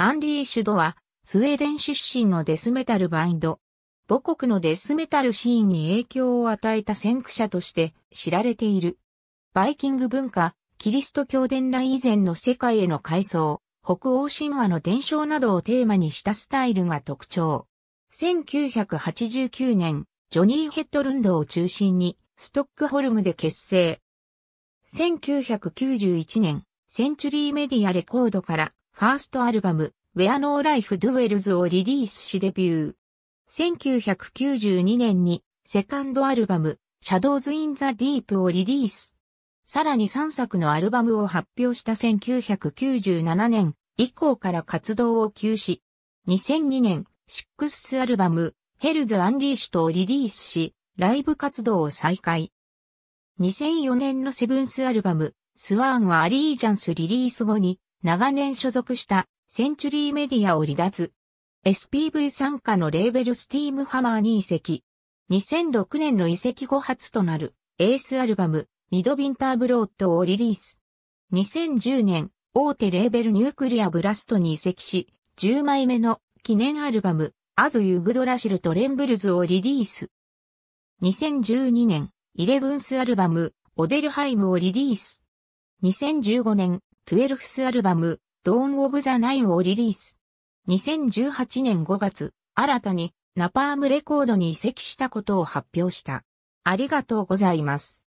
アンディ・シュドは、スウェーデン出身のデスメタルバインド。母国のデスメタルシーンに影響を与えた先駆者として知られている。バイキング文化、キリスト教伝来以前の世界への改装、北欧神話の伝承などをテーマにしたスタイルが特徴。1989年、ジョニー・ヘッドルンドを中心に、ストックホルムで結成。1991年、センチュリーメディアレコードから、ファーストアルバム、Where No Life Dwells をリリースしデビュー。1992年にセカンドアルバム Shadows in the Deep をリリース。さらに3作のアルバムを発表した1997年以降から活動を休止。2002年、シックスアルバム、ヘルズ・アンリーシュとをリリースし、ライブ活動を再開。2004年のセブンスアルバム、スワーンはアリージャンスリリース後に、長年所属したセンチュリーメディアを離脱。SPV 参加のレーベルスティームハマーに移籍。2006年の移籍後初となるエースアルバムミドィンターブロッドをリリース。2010年大手レーベルニュークリアブラストに移籍し10枚目の記念アルバムアズ・ユグドラシルとレンブルズをリリース。2012年イレブンスアルバムオデルハイムをリリース。2015年トゥエルフスアルバムドーン・オブ・ザ・ナインをリリース。2018年5月、新たにナパームレコードに移籍したことを発表した。ありがとうございます。